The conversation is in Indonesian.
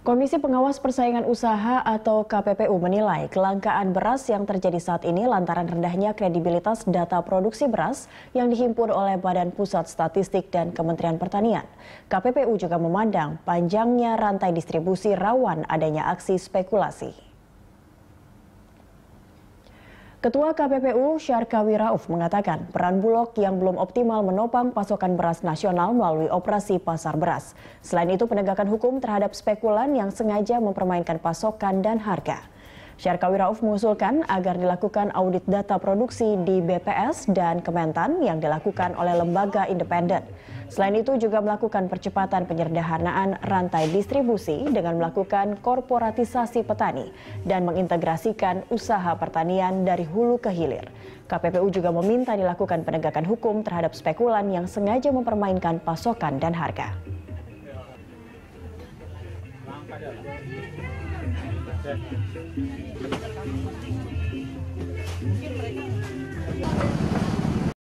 Komisi Pengawas Persaingan Usaha atau KPPU menilai kelangkaan beras yang terjadi saat ini lantaran rendahnya kredibilitas data produksi beras yang dihimpun oleh Badan Pusat Statistik dan Kementerian Pertanian. KPPU juga memandang panjangnya rantai distribusi rawan adanya aksi spekulasi. Ketua KPPU Syarka Rauf mengatakan peran Bulog yang belum optimal menopang pasokan beras nasional melalui operasi pasar beras. Selain itu penegakan hukum terhadap spekulan yang sengaja mempermainkan pasokan dan harga. Syarka Rauf mengusulkan agar dilakukan audit data produksi di BPS dan Kementan yang dilakukan oleh lembaga independen. Selain itu juga melakukan percepatan penyederhanaan rantai distribusi dengan melakukan korporatisasi petani dan mengintegrasikan usaha pertanian dari hulu ke hilir. KPPU juga meminta dilakukan penegakan hukum terhadap spekulan yang sengaja mempermainkan pasokan dan harga. Thank you.